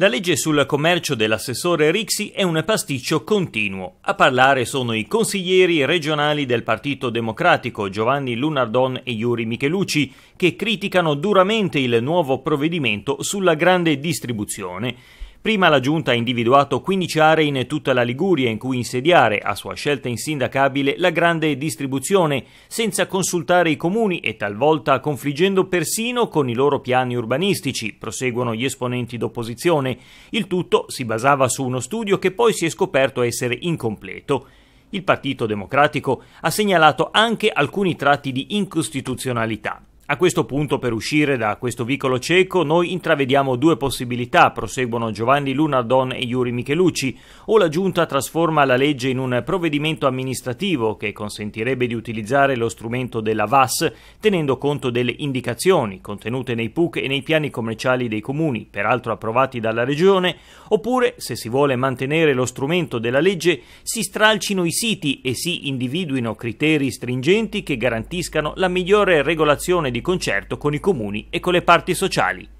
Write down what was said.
La legge sul commercio dell'assessore Rixi è un pasticcio continuo. A parlare sono i consiglieri regionali del Partito Democratico Giovanni Lunardon e Iuri Michelucci, che criticano duramente il nuovo provvedimento sulla grande distribuzione. Prima la giunta ha individuato 15 aree in tutta la Liguria in cui insediare, a sua scelta insindacabile, la grande distribuzione, senza consultare i comuni e talvolta confliggendo persino con i loro piani urbanistici, proseguono gli esponenti d'opposizione. Il tutto si basava su uno studio che poi si è scoperto essere incompleto. Il Partito Democratico ha segnalato anche alcuni tratti di incostituzionalità. A questo punto, per uscire da questo vicolo cieco, noi intravediamo due possibilità, proseguono Giovanni Lunardon e Yuri Michelucci. O la Giunta trasforma la legge in un provvedimento amministrativo che consentirebbe di utilizzare lo strumento della VAS tenendo conto delle indicazioni contenute nei PUC e nei piani commerciali dei comuni, peraltro approvati dalla Regione, oppure, se si vuole mantenere lo strumento della legge, si stralcino i siti e si individuino criteri stringenti che garantiscano la migliore regolazione di di concerto con i comuni e con le parti sociali.